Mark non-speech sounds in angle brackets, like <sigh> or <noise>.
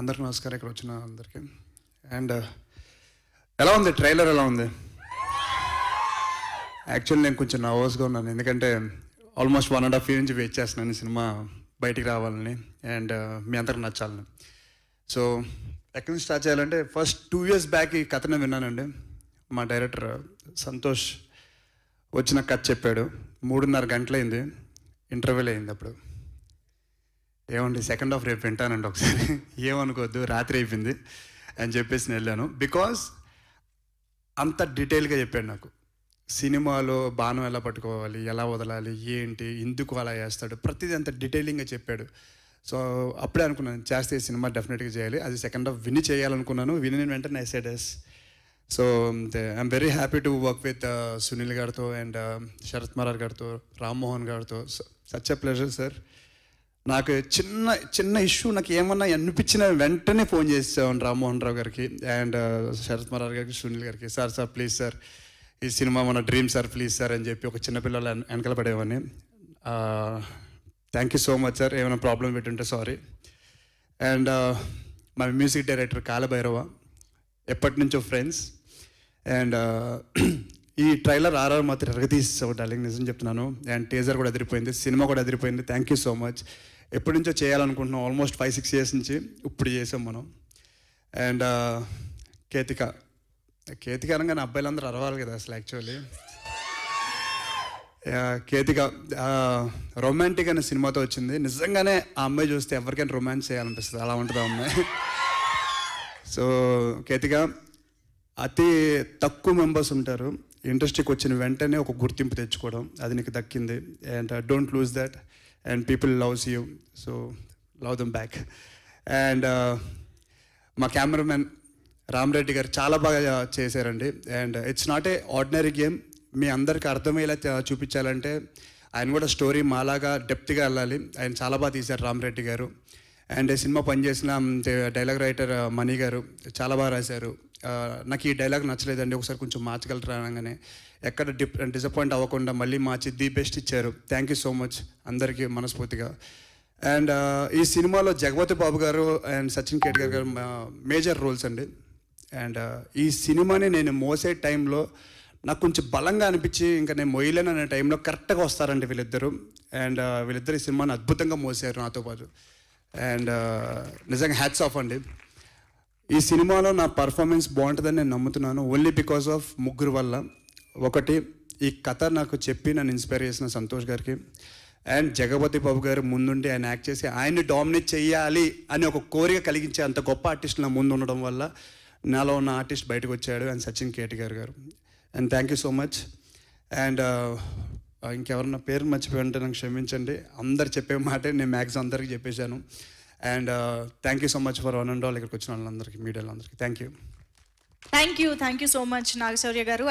అందరికీ నమస్కారం ఇక్కడ వచ్చిన అందరికీ అండ్ uh, ఎలా ఉంది ట్రైలర్ ఎలా ఉంది యాక్చువల్లీ నేను కొంచెం నర్వస్గా ఉన్నాను ఎందుకంటే almost one and half year నుంచి వెయిట్ చేస్తున్నాను సినిమా బయటికి రావాలని అండ్ uh, మీ అందరికి నచ్చాలని సో ఎక్కడి నుంచి స్టార్ట్ చేయాలంటే ఫస్ట్ టూ ఇయర్స్ బ్యాక్ ఈ కథనే విన్నానండి మా డైరెక్టర్ సంతోష్ వచ్చిన కథ చెప్పాడు మూడున్నర గంటలైంది ఇంటర్వ్యూల్ అయింది అప్పుడు ఏమండి సెకండ్ హాఫ్ రేపు వింటానండి ఒకసారి <laughs> ఏమనుకోవద్దు రాత్రి అయిపోయింది అని చెప్పేసి నేను వెళ్ళాను బికాస్ అంత డీటెయిల్గా చెప్పాడు నాకు సినిమాలో బాణం ఎలా పట్టుకోవాలి ఎలా వదలాలి ఏంటి ఎందుకు అలా చేస్తాడు ప్రతిదీ అంత డీటెయిలింగ్గా చెప్పాడు సో అప్పుడే అనుకున్నాను చేస్తే సినిమా డెఫినెట్గా చేయాలి అది సెకండ్ హాఫ్ విని చేయాలనుకున్నాను విని నేను వెంటనే I said yes so I'm very happy to work with Sunil గారితో అండ్ శరత్ మరార్ గారితో రామ్మోహన్ గారితో సచ్ ప్లెజర్ సార్ నాకు చిన్న చిన్న ఇష్యూ నాకు ఏమన్నా అనిపించిన వెంటనే ఫోన్ చేసేవాడిని రామ్మోహన్ రావు గారికి అండ్ శరత్ మరార్ గారికి సునీల్ గారికి సార్ సార్ ప్లీజ్ సార్ ఈ సినిమా మన డ్రీమ్ సార్ ప్లీజ్ సార్ అని చెప్పి ఒక చిన్నపిల్లలు వెనకల పడేవాడిని thank you so much sir ఏమైనా ప్రాబ్లం పెట్టుంటే సారీ అండ్ మా మ్యూజిక్ డైరెక్టర్ కాలభైరవ ఎప్పటి నుంచో ఫ్రెండ్స్ అండ్ ఈ ట్రైలర్ ఆర్ఆర్ మాత్రం ఒక డార్లింగ్ నిజం చెప్తున్నాను అండ్ టేజర్ కూడా అదిరిపోయింది సినిమా కూడా అదిరిపోయింది థ్యాంక్ యూ సో మచ్ ఎప్పటి నుంచో చేయాలనుకుంటున్నాం ఆల్మోస్ట్ ఫైవ్ సిక్స్ ఇయర్స్ నుంచి ఇప్పుడు చేసాం మనం అండ్ uh, కేతిక కేతిక అనగానే అబ్బాయిలందరూ అరవాలి కదా అసలు యాక్చువల్లీ కేతిక రొమాంటిక్ అనే సినిమాతో వచ్చింది నిజంగానే ఆ అమ్మాయి చూస్తే ఎవరికైనా రొమాన్స్ చేయాలనిపిస్తుంది అలా ఉంటుంది ఆ అమ్మాయి సో కేతిక అతి తక్కువ మెంబర్స్ ఉంటారు ఇండస్ట్రీకి వచ్చిన వెంటనే ఒక గుర్తింపు తెచ్చుకోవడం అది నీకు దక్కింది and don't lose that and people loves you so love them back and మా కెమెరామెన్ రామరెడ్డి గారు చాలా బాగా చేశారండి and it's not a ordinary game మీ అందరికి అర్థమయ్యేలా చూపించాలంటే ఆయన కూడా స్టోరీ మాలాగా డెప్త్గా వెళ్ళాలి ఆయన చాలా బాగా తీశారు రామరెడ్డి గారు అండ్ సినిమా పనిచేసిన డైలాగ్ రైటర్ మణి గారు చాలా బాగా రాశారు నాకు ఈ డైలాగ్ నచ్చలేదండి ఒకసారి కొంచెం మార్చగలరా అనగానే ఎక్కడ డిప్ డిసప్పాయింట్ అవ్వకుండా మళ్ళీ మార్చి ది బెస్ట్ ఇచ్చారు థ్యాంక్ యూ సో మచ్ అందరికీ మనస్ఫూర్తిగా అండ్ ఈ సినిమాలో జగపతి బాబు గారు అండ్ సచిన్ కేట్కర్ గారు మేజర్ రోల్స్ అండి అండ్ ఈ సినిమాని నేను మోసే టైంలో నాకు కొంచెం బలంగా అనిపించి ఇంకా నేను మొయ్యలేను అనే టైంలో కరెక్ట్గా వస్తారండి వీళ్ళిద్దరూ అండ్ వీళ్ళిద్దరు ఈ సినిమాని అద్భుతంగా మోసారు నాతో పాటు అండ్ నిజంగా హ్యాట్స్ ఆఫ్ అండి ఈ సినిమాలో నా పర్ఫార్మెన్స్ బాగుంటుందని నేను నమ్ముతున్నాను ఓన్లీ బికాస్ ఆఫ్ ముగ్గురు వల్ల ఒకటి ఈ కథ నాకు చెప్పి నన్ను ఇన్స్పైర్ చేసిన సంతోష్ గారికి అండ్ జగపతి బాబు గారు ముందుండి ఆయన యాక్ట్ చేసి ఆయన్ని డామినేట్ చేయాలి అని ఒక కోరిక కలిగించే అంత గొప్ప ఆర్టిస్ట్ నా ముందు ఉండడం వల్ల నాలో ఉన్న ఆర్టిస్ట్ బయటకు వచ్చాడు అండ్ సచిన్ కేటీగారు గారు and thank you so much and ఇంకెవరన్నా పేరు మర్చిపోయి ఉంటే నాకు క్షమించండి అందరు చెప్పే మాట నేను మ్యాక్స్ అందరికీ చెప్పేశాను and thank you so much for one and all ఇక్కడికి వచ్చిన వాళ్ళందరికీ మీడియా అందరికీ thank you thank you thank you so much Naga Shaurya గారు